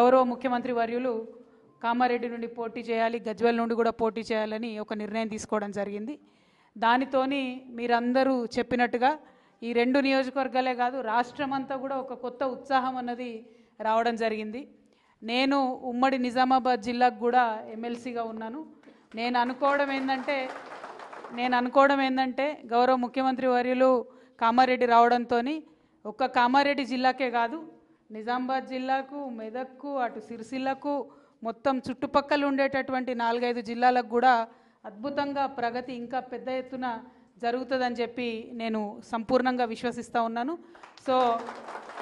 గౌరవ ముఖ్యమంత్రి వర్యులు కామారెడ్డి నుండి పోటీ చేయాలి గజ్వల్ నుండి కూడా పోటీ చేయాలని ఒక నిర్ణయం తీసుకోవడం జరిగింది దానితోని మీరందరూ చెప్పినట్టుగా ఈ రెండు నియోజకవర్గాలే కాదు రాష్ట్రం అంతా కూడా ఒక కొత్త ఉత్సాహం అన్నది రావడం జరిగింది నేను ఉమ్మడి నిజామాబాద్ జిల్లాకు కూడా ఎమ్మెల్సీగా ఉన్నాను నేను అనుకోవడం ఏంటంటే నేను అనుకోవడం ఏంటంటే గౌరవ ముఖ్యమంత్రి వర్యులు కామారెడ్డి రావడంతో ఒక్క కామారెడ్డి జిల్లాకే కాదు నిజామాబాద్ జిల్లాకు మెదక్కు అటు సిరిసిల్లకు మొత్తం చుట్టుపక్కల ఉండేటటువంటి నాలుగైదు జిల్లాలకు కూడా అద్భుతంగా ప్రగతి ఇంకా పెద్ద ఎత్తున జరుగుతుందని చెప్పి నేను సంపూర్ణంగా విశ్వసిస్తూ ఉన్నాను సో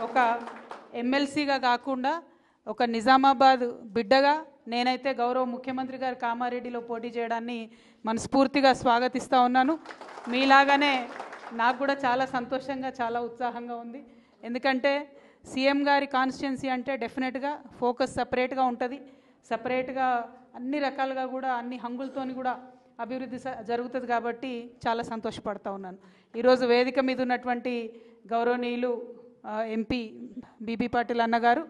ఒక ఎమ్మెల్సీగా కాకుండా ఒక నిజామాబాద్ బిడ్డగా నేనైతే గౌరవ ముఖ్యమంత్రి గారు కామారెడ్డిలో పోటీ చేయడాన్ని మనస్ఫూర్తిగా స్వాగతిస్తూ ఉన్నాను మీలాగానే నాకు కూడా చాలా సంతోషంగా చాలా ఉత్సాహంగా ఉంది ఎందుకంటే సీఎం గారి కాన్స్టిట్యున్సీ అంటే డెఫినెట్గా ఫోకస్ సపరేట్గా ఉంటుంది సపరేట్గా అన్ని రకాలుగా కూడా అన్ని హంగులతో కూడా అభివృద్ధి జరుగుతుంది కాబట్టి చాలా సంతోషపడతా ఉన్నాను ఈరోజు వేదిక మీద ఉన్నటువంటి గౌరవనీయులు ఎంపీ బీబీ పాటిల్ అన్నగారు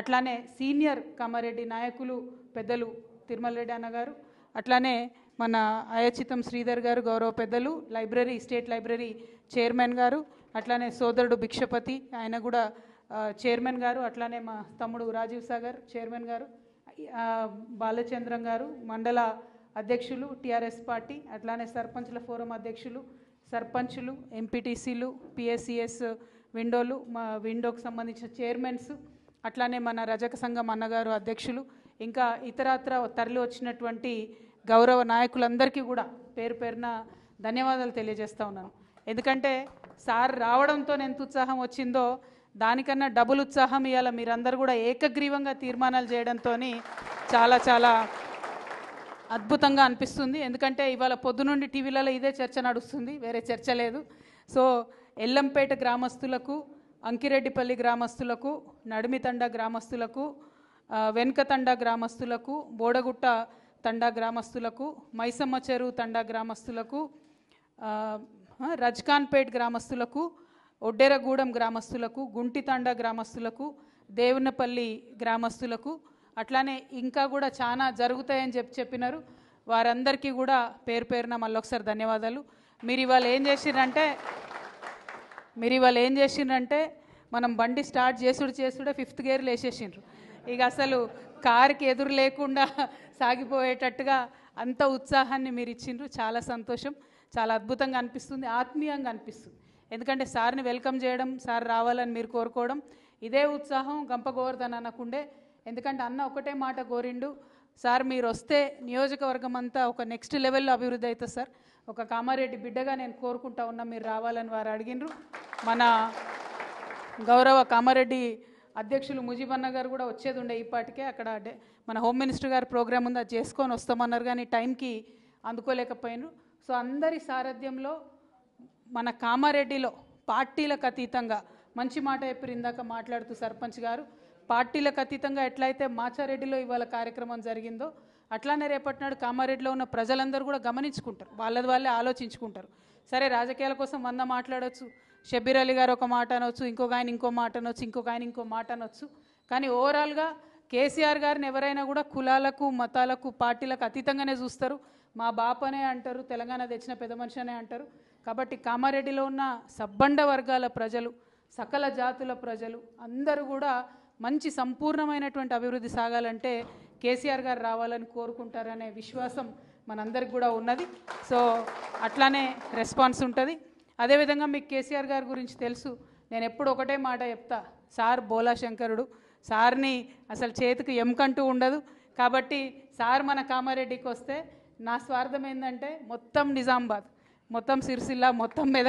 అట్లానే సీనియర్ కామారెడ్డి నాయకులు పెద్దలు తిరుమల రెడ్డి అన్నగారు అట్లానే మన అయచితం శ్రీధర్ గారు గౌరవ పెద్దలు లైబ్రరీ స్టేట్ లైబ్రరీ చైర్మన్ గారు అట్లానే సోదరుడు భిక్షపతి ఆయన కూడా చైర్మన్ గారు అట్లానే మా తమ్ముడు రాజీవ్ సాగర్ చైర్మన్ గారు బాలచంద్రం గారు మండల అధ్యక్షులు టీఆర్ఎస్ పార్టీ అట్లానే సర్పంచ్ల ఫోరం అధ్యక్షులు సర్పంచులు ఎంపీటీసీలు పిఎస్సిఎస్ విండోలు మా విండోకు సంబంధించిన చైర్మన్స్ అట్లానే మన రజక సంఘం అన్నగారు అధ్యక్షులు ఇంకా ఇతరత్ర తరలి వచ్చినటువంటి గౌరవ నాయకులందరికీ కూడా పేరు పేరున ధన్యవాదాలు తెలియజేస్తా ఉన్నాను ఎందుకంటే సార్ రావడంతో ఎంత ఉత్సాహం వచ్చిందో దానికన్నా డబుల్ ఉత్సాహం ఇవాళ మీరందరూ కూడా ఏకగ్రీవంగా తీర్మానాలు చేయడంతో చాలా చాలా అద్భుతంగా అనిపిస్తుంది ఎందుకంటే ఇవాళ పొద్దునుండి టీవీలలో ఇదే చర్చ నడుస్తుంది వేరే చర్చ లేదు సో ఎల్లంపేట గ్రామస్తులకు అంకిరెడ్డిపల్లి గ్రామస్తులకు నడిమితండ గ్రామస్తులకు వెనుకతండ గ్రామస్తులకు బోడగుట్ట తండా గ్రామస్తులకు మైసమ్మ చెరువు తండా గ్రామస్తులకు రజ్కాన్పేట్ గ్రామస్తులకు ఒడ్డెరగూడెం గ్రామస్తులకు గుంటితండ గ్రామస్తులకు దేవునపల్లి గ్రామస్తులకు అట్లానే ఇంకా కూడా చాలా జరుగుతాయని చెప్పి చెప్పినారు వారందరికీ కూడా పేరు పేరున మళ్ళొకసారి ధన్యవాదాలు మీరు ఇవాళ ఏం చేసిరంటే మీరు ఇవాళ ఏం చేసిరంటే మనం బండి స్టార్ట్ చేసుడు చేసుడే ఫిఫ్త్ గేర్ వేసేసిండ్రు ఇక అసలు కారుకి ఎదురు లేకుండా సాగిపోయేటట్టుగా అంత ఉత్సాహాన్ని మీరు ఇచ్చిండ్రు చాలా సంతోషం చాలా అద్భుతంగా అనిపిస్తుంది ఆత్మీయంగా అనిపిస్తుంది ఎందుకంటే సార్ని వెల్కమ్ చేయడం సార్ రావాలని మీరు కోరుకోవడం ఇదే ఉత్సాహం గంప గోవర్ధన్ ఎందుకంటే అన్న ఒకటే మాట కోరిండు సార్ మీరు వస్తే నియోజకవర్గం అంతా ఒక నెక్స్ట్ లెవెల్లో అభివృద్ధి అవుతుంది సార్ ఒక కామారెడ్డి బిడ్డగా నేను కోరుకుంటా ఉన్నా మీరు రావాలని వారు అడిగినరు మన గౌరవ కామారెడ్డి అధ్యక్షులు ముజీబన్న గారు కూడా వచ్చేది ఉండే ఇప్పటికే అక్కడ మన హోమ్ మినిస్టర్ గారు ప్రోగ్రామ్ ఉంది అది చేసుకొని వస్తామన్నారు కానీ టైంకి అందుకోలేకపోయినారు సో అందరి సారథ్యంలో మన కామారెడ్డిలో పార్టీలకు అతీతంగా మంచి మాట చెప్పారు ఇందాక మాట్లాడుతూ సర్పంచ్ గారు పార్టీలకు అతీతంగా ఎట్లయితే మాచారెడ్డిలో ఇవాళ కార్యక్రమం జరిగిందో అట్లానే రేపటి నాడు కామారెడ్డిలో ఉన్న ప్రజలందరూ కూడా గమనించుకుంటారు వాళ్ళది వాళ్ళే ఆలోచించుకుంటారు సరే రాజకీయాల కోసం వంద మాట్లాడవచ్చు షబీర్ అలీ గారు ఒక మాట అనొచ్చు ఇంకొక ఆయన ఇంకో మాట అనొచ్చు ఇంకొక ఆయన ఇంకో మాట అనొచ్చు కానీ ఓవరాల్గా కేసీఆర్ గారిని ఎవరైనా కూడా కులాలకు మతాలకు పార్టీలకు అతీతంగానే చూస్తారు మా బాపనే అంటారు తెలంగాణ తెచ్చిన పెద్ద మనిషి అనే అంటారు కాబట్టి కామారెడ్డిలో ఉన్న సబ్బండ వర్గాల ప్రజలు సకల జాతుల ప్రజలు అందరూ కూడా మంచి సంపూర్ణమైనటువంటి అభివృద్ధి సాగాలంటే కేసీఆర్ గారు రావాలని కోరుకుంటారనే విశ్వాసం మనందరికి కూడా ఉన్నది సో అట్లానే రెస్పాన్స్ ఉంటుంది అదేవిధంగా మీకు కేసీఆర్ గారి గురించి తెలుసు నేను ఎప్పుడు ఒకటే మాట చెప్తా సార్ బోలా శంకరుడు సార్ని అసలు చేతికి ఎంకంటూ ఉండదు కాబట్టి సార్ మన కామారెడ్డికి వస్తే నా స్వార్థం ఏంటంటే మొత్తం నిజామాబాద్ మొత్తం సిరిసిల్ల మొత్తం మీద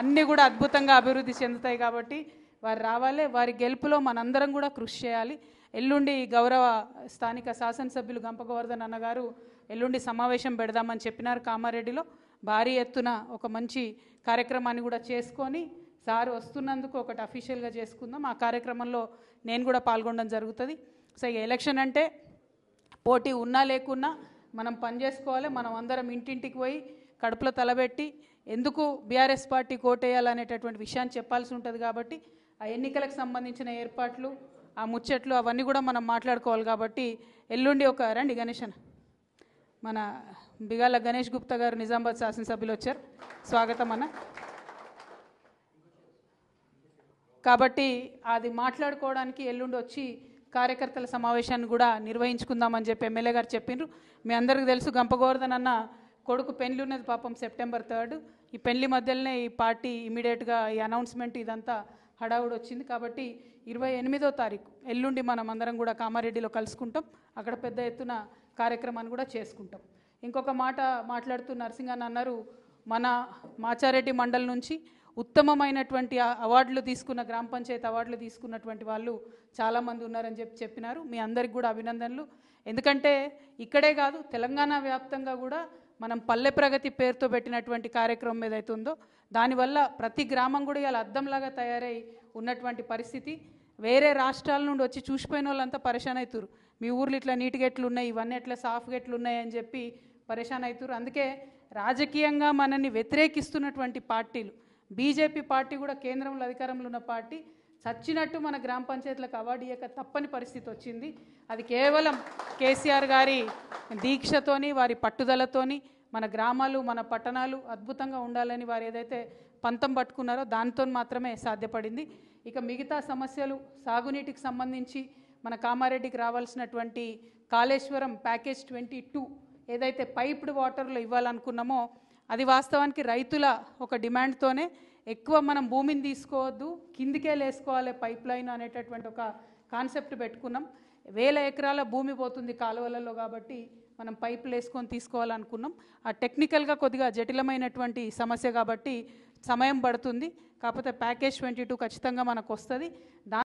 అన్నీ కూడా అద్భుతంగా అభివృద్ధి చెందుతాయి కాబట్టి వారు రావాలి వారి గెలుపులో మనందరం కూడా కృషి చేయాలి ఎల్లుండి గౌరవ స్థానిక శాసనసభ్యులు గంపగోవర్ధన్ అన్నగారు ఎల్లుండి సమావేశం పెడదామని చెప్పినారు కామారెడ్డిలో భారీ ఎత్తున ఒక మంచి కార్యక్రమాన్ని కూడా చేసుకొని సార్ వస్తున్నందుకు ఒకటి అఫీషియల్గా చేసుకుందాం ఆ కార్యక్రమంలో నేను కూడా పాల్గొనడం జరుగుతుంది సో ఎలక్షన్ అంటే పోటీ ఉన్నా లేకున్నా మనం పనిచేసుకోవాలి మనం అందరం ఇంటింటికి పోయి కడుపులో తలబెట్టి ఎందుకు బీఆర్ఎస్ పార్టీ కోటేయాలనేటటువంటి విషయాన్ని చెప్పాల్సి ఉంటుంది కాబట్టి ఆ ఎన్నికలకు సంబంధించిన ఏర్పాట్లు ఆ ముచ్చట్లు అవన్నీ కూడా మనం మాట్లాడుకోవాలి కాబట్టి ఎల్లుండి ఒక రండి గణేషన్ మన బిగాల గణేష్ గుప్తా గారు నిజామాబాద్ శాసనసభ్యులు వచ్చారు స్వాగతం అన్న కాబట్టి అది మాట్లాడుకోవడానికి ఎల్లుండి వచ్చి కార్యకర్తల సమావేశాన్ని కూడా నిర్వహించుకుందామని చెప్పి ఎమ్మెల్యే గారు చెప్పిండ్రు మీ అందరికీ తెలుసు గంపగోవర్ధన్ అన్న కొడుకు పెళ్లి ఉన్నది పాపం సెప్టెంబర్ థర్డ్ ఈ పెళ్లి మధ్యలోనే ఈ పార్టీ ఇమీడియట్గా ఈ అనౌన్స్మెంట్ ఇదంతా హడావుడు వచ్చింది కాబట్టి ఇరవై ఎనిమిదో తారీఖు ఎల్లుండి మనం అందరం కూడా కామారెడ్డిలో కలుసుకుంటాం అక్కడ పెద్ద ఎత్తున కార్యక్రమాన్ని కూడా చేసుకుంటాం ఇంకొక మాట మాట్లాడుతూ నరసింహన్ అన్నారు మన మాచారెడ్డి మండల్ నుంచి ఉత్తమమైనటువంటి అవార్డులు తీసుకున్న గ్రామ పంచాయతీ అవార్డులు తీసుకున్నటువంటి వాళ్ళు చాలామంది ఉన్నారని చెప్పి చెప్పినారు మీ అందరికి కూడా అభినందనలు ఎందుకంటే ఇక్కడే కాదు తెలంగాణ వ్యాప్తంగా కూడా మనం పల్లె ప్రగతి పేరుతో పెట్టినటువంటి కార్యక్రమం ఏదైతే ఉందో దానివల్ల ప్రతి గ్రామం కూడా ఇలా అద్దంలాగా తయారై ఉన్నటువంటి పరిస్థితి వేరే రాష్ట్రాల నుండి వచ్చి చూసిపోయిన వాళ్ళంతా పరేషాన్ అవుతారు మీ ఊర్లు ఇట్లా గెట్లు ఉన్నాయి ఇవన్నీ ఎట్లా సాఫ్ గెట్లు అని చెప్పి పరేషాన్ అవుతారు అందుకే రాజకీయంగా మనల్ని వ్యతిరేకిస్తున్నటువంటి పార్టీలు బీజేపీ పార్టీ కూడా కేంద్రంలో అధికారంలో ఉన్న పార్టీ చచ్చినట్టు మన గ్రామ పంచాయతీలకు అవార్డు ఇవ్వక తప్పని పరిస్థితి వచ్చింది అది కేవలం కేసీఆర్ గారి దీక్షతోని వారి పట్టుదలతోని మన గ్రామాలు మన పట్టణాలు అద్భుతంగా ఉండాలని వారు ఏదైతే పంతం పట్టుకున్నారో దాంతో మాత్రమే సాధ్యపడింది ఇక మిగతా సమస్యలు సాగునీటికి సంబంధించి మన కామారెడ్డికి రావాల్సినటువంటి కాళేశ్వరం ప్యాకేజ్ ట్వంటీ టూ ఏదైతే పైప్డ్ వాటర్లో ఇవ్వాలనుకున్నామో అది వాస్తవానికి రైతుల ఒక డిమాండ్తోనే ఎక్కువ మనం భూమిని తీసుకోవద్దు కిందికే లేసుకోవాలి పైప్ లైన్ అనేటటువంటి ఒక కాన్సెప్ట్ పెట్టుకున్నాం వేల ఎకరాల భూమి పోతుంది కాలువలలో కాబట్టి మనం పైపులు వేసుకొని తీసుకోవాలనుకున్నాం ఆ టెక్నికల్గా కొద్దిగా జటిలమైనటువంటి సమస్య కాబట్టి సమయం పడుతుంది కాకపోతే ప్యాకేజ్ ట్వంటీ టూ ఖచ్చితంగా మనకు వస్తుంది